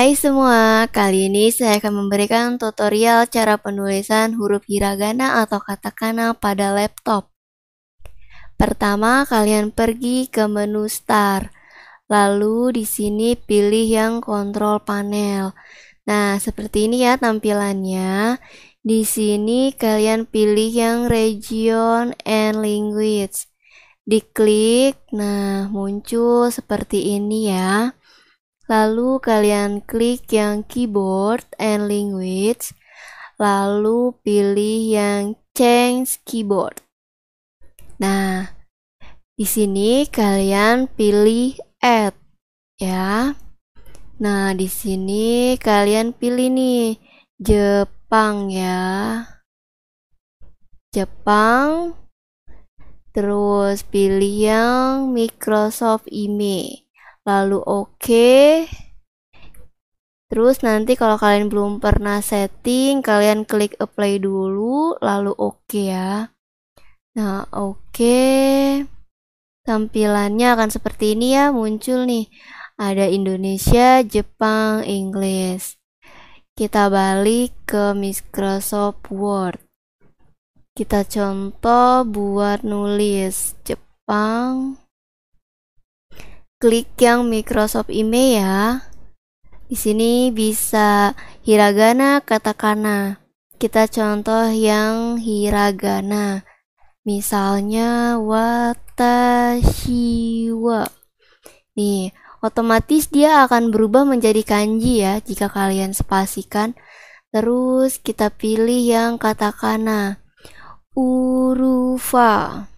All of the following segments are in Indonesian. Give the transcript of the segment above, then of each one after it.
Hai semua, kali ini saya akan memberikan tutorial cara penulisan huruf hiragana atau katakana pada laptop. Pertama, kalian pergi ke menu Start. Lalu di sini pilih yang kontrol panel. Nah, seperti ini ya tampilannya. Di sini kalian pilih yang region and language. Diklik, nah muncul seperti ini ya. Lalu kalian klik yang keyboard and language, lalu pilih yang change keyboard. Nah, di sini kalian pilih add ya. Nah, di sini kalian pilih nih Jepang ya. Jepang terus pilih yang Microsoft Image lalu oke okay. Terus nanti kalau kalian belum pernah setting, kalian klik apply dulu, lalu oke okay ya. Nah, oke. Okay. Tampilannya akan seperti ini ya, muncul nih. Ada Indonesia, Jepang, Inggris. Kita balik ke Microsoft Word. Kita contoh buat nulis Jepang klik yang Microsoft IMEI ya. Di sini bisa hiragana, katakana. Kita contoh yang hiragana. Misalnya watashi wa. Nih, otomatis dia akan berubah menjadi kanji ya jika kalian spasikan. Terus kita pilih yang katakana. Urufa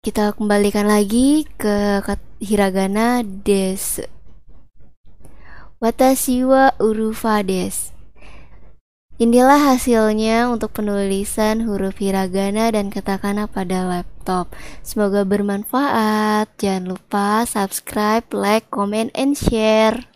kita kembalikan lagi ke hiragana des. Watashi wa urufa des. Inilah hasilnya untuk penulisan huruf hiragana dan katakana pada laptop. Semoga bermanfaat. Jangan lupa subscribe, like, comment, and share.